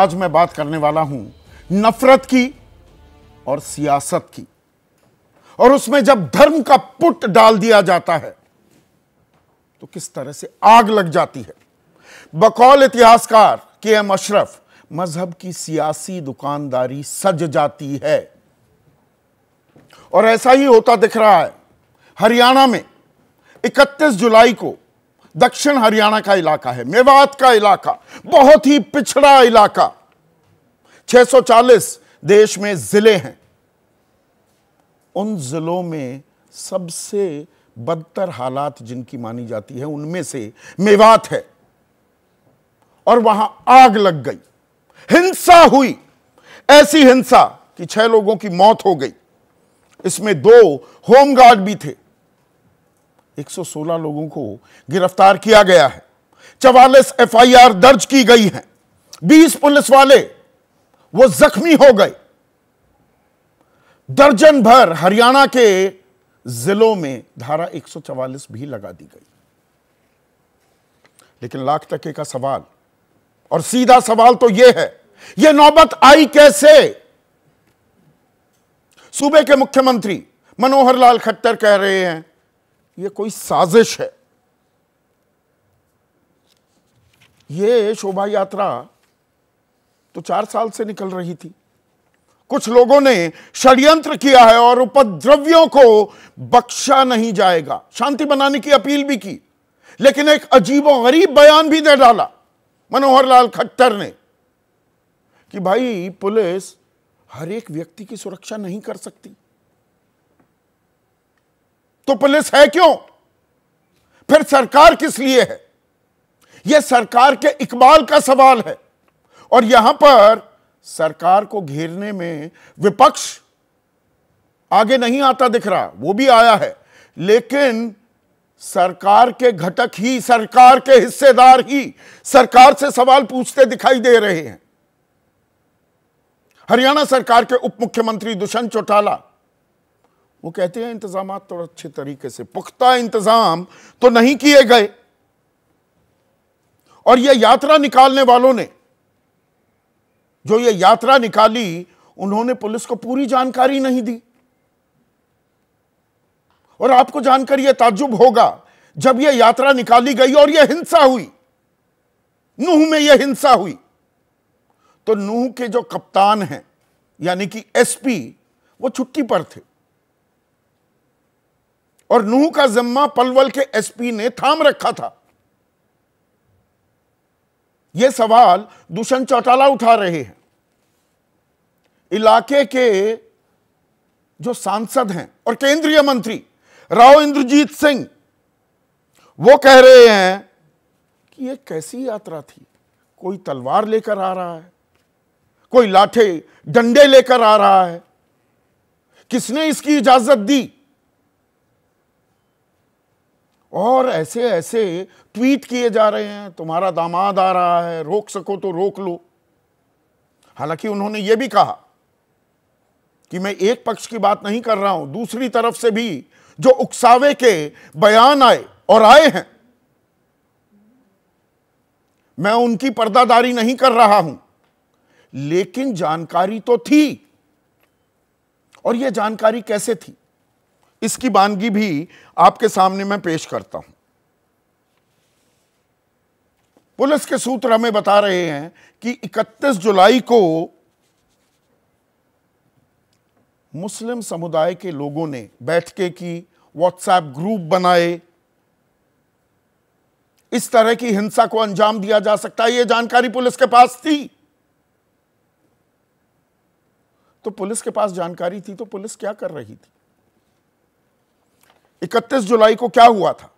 आज मैं बात करने वाला हूं नफरत की और सियासत की और उसमें जब धर्म का पुट डाल दिया जाता है तो किस तरह से आग लग जाती है बकौल इतिहासकार के एम अशरफ मजहब की सियासी दुकानदारी सज जाती है और ऐसा ही होता दिख रहा है हरियाणा में 31 जुलाई को दक्षिण हरियाणा का इलाका है मेवात का इलाका बहुत ही पिछड़ा इलाका 640 देश में जिले हैं उन जिलों में सबसे बदतर हालात जिनकी मानी जाती है उनमें से मेवात है और वहां आग लग गई हिंसा हुई ऐसी हिंसा कि छह लोगों की मौत हो गई इसमें दो होमगार्ड भी थे 116 लोगों को गिरफ्तार किया गया है चवालीस एफआईआर दर्ज की गई है 20 पुलिस वाले वो जख्मी हो गए दर्जन भर हरियाणा के जिलों में धारा 144 भी लगा दी गई लेकिन लाख तके का सवाल और सीधा सवाल तो यह है यह नौबत आई कैसे सूबे के मुख्यमंत्री मनोहर लाल खट्टर कह रहे हैं ये कोई साजिश है ये शोभा यात्रा तो चार साल से निकल रही थी कुछ लोगों ने षड्यंत्र किया है और उपद्रव्यों को बख्शा नहीं जाएगा शांति बनाने की अपील भी की लेकिन एक अजीबो गरीब बयान भी दे डाला मनोहर लाल खट्टर ने कि भाई पुलिस हर एक व्यक्ति की सुरक्षा नहीं कर सकती तो पुलिस है क्यों फिर सरकार किस लिए है यह सरकार के इकबाल का सवाल है और यहां पर सरकार को घेरने में विपक्ष आगे नहीं आता दिख रहा वो भी आया है लेकिन सरकार के घटक ही सरकार के हिस्सेदार ही सरकार से सवाल पूछते दिखाई दे रहे हैं हरियाणा सरकार के उप मुख्यमंत्री दुष्यंत चौटाला वो कहते हैं इंतजाम तो अच्छे तरीके से पुख्ता इंतजाम तो नहीं किए गए और यह यात्रा निकालने वालों ने जो ये यात्रा निकाली उन्होंने पुलिस को पूरी जानकारी नहीं दी और आपको जानकर यह ताजुब होगा जब यह यात्रा निकाली गई और यह हिंसा हुई नूह में यह हिंसा हुई तो नूह के जो कप्तान हैं यानी कि एसपी वो छुट्टी पर थे और नूह का जिम्मा पलवल के एसपी ने थाम रखा था यह सवाल दूषण चौटाला उठा रहे हैं इलाके के जो सांसद हैं और केंद्रीय मंत्री राव इंद्रजीत सिंह वो कह रहे हैं कि यह कैसी यात्रा थी कोई तलवार लेकर आ रहा है कोई लाठे डंडे लेकर आ रहा है किसने इसकी इजाजत दी और ऐसे ऐसे ट्वीट किए जा रहे हैं तुम्हारा दामाद आ रहा है रोक सको तो रोक लो हालांकि उन्होंने यह भी कहा कि मैं एक पक्ष की बात नहीं कर रहा हूं दूसरी तरफ से भी जो उकसावे के बयान आए और आए हैं मैं उनकी पर्दादारी नहीं कर रहा हूं लेकिन जानकारी तो थी और यह जानकारी कैसे थी इसकी बानगी भी आपके सामने मैं पेश करता हूं पुलिस के सूत्र हमें बता रहे हैं कि 31 जुलाई को मुस्लिम समुदाय के लोगों ने बैठके की व्हाट्सएप ग्रुप बनाए इस तरह की हिंसा को अंजाम दिया जा सकता है यह जानकारी पुलिस के पास थी तो पुलिस के पास जानकारी थी तो पुलिस क्या कर रही थी इकतीस जुलाई को क्या हुआ था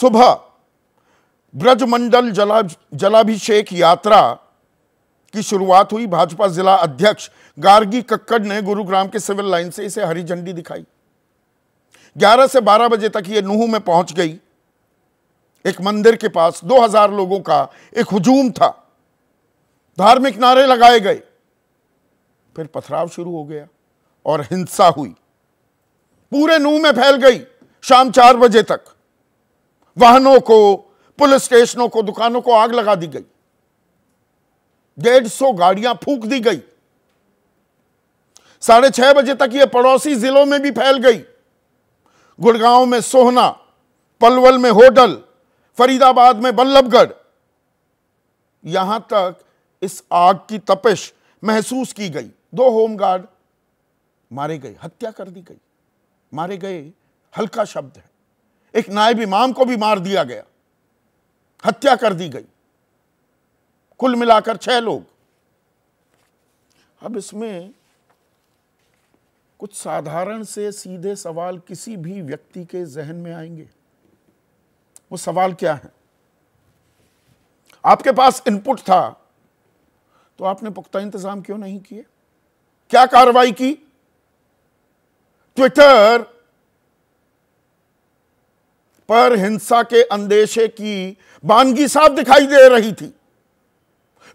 सुबह ब्रजमंडल जला जलाभिषेक यात्रा की शुरुआत हुई भाजपा जिला अध्यक्ष गार्गी कक्कड़ ने गुरुग्राम के सिविल लाइन से इसे हरी झंडी दिखाई 11 से 12 बजे तक ये नूह में पहुंच गई एक मंदिर के पास 2000 लोगों का एक हुजूम था धार्मिक नारे लगाए गए फिर पथराव शुरू हो गया और हिंसा हुई पूरे नूह में फैल गई शाम चार बजे तक वाहनों को पुलिस स्टेशनों को दुकानों को आग लगा दी गई डेढ़ सौ गाड़ियां फूक दी गई साढ़े छह बजे तक यह पड़ोसी जिलों में भी फैल गई गुड़गांव में सोहना पलवल में होटल फरीदाबाद में बल्लभगढ़ यहां तक इस आग की तपिश महसूस की गई दो होमगार्ड मारे गए हत्या कर दी गई मारे गए हल्का शब्द है एक नायब इमाम को भी मार दिया गया हत्या कर दी गई कुल मिलाकर छह लोग अब इसमें कुछ साधारण से सीधे सवाल किसी भी व्यक्ति के जहन में आएंगे वो सवाल क्या है आपके पास इनपुट था तो आपने पुख्ता इंतजाम क्यों नहीं किए क्या कार्रवाई की ट्विटर पर हिंसा के अंदेशे की बानगी साफ दिखाई दे रही थी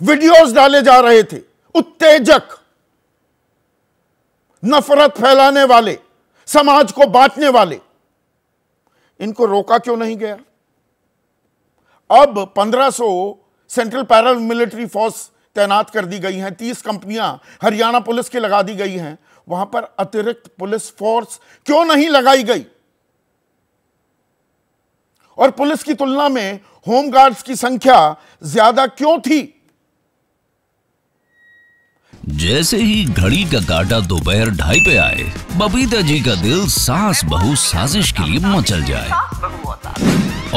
वीडियोस डाले जा रहे थे उत्तेजक नफरत फैलाने वाले समाज को बांटने वाले इनको रोका क्यों नहीं गया अब 1500 सेंट्रल पैरल मिलिट्री फोर्स तैनात कर दी गई हैं 30 कंपनियां हरियाणा पुलिस की लगा दी गई हैं वहां पर अतिरिक्त पुलिस फोर्स क्यों नहीं लगाई गई और पुलिस की तुलना में होमगार्ड्स की संख्या ज्यादा क्यों थी जैसे ही घड़ी का काटा दोपहर ढाई पे आए बबीता जी का दिल सास बहु साजिश के लिए मचल जाए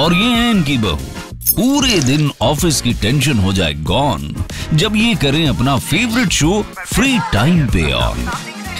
और ये है इनकी बहू पूरे दिन ऑफिस की टेंशन हो जाए गॉन जब ये करें अपना फेवरेट शो फ्री टाइम पे ऑन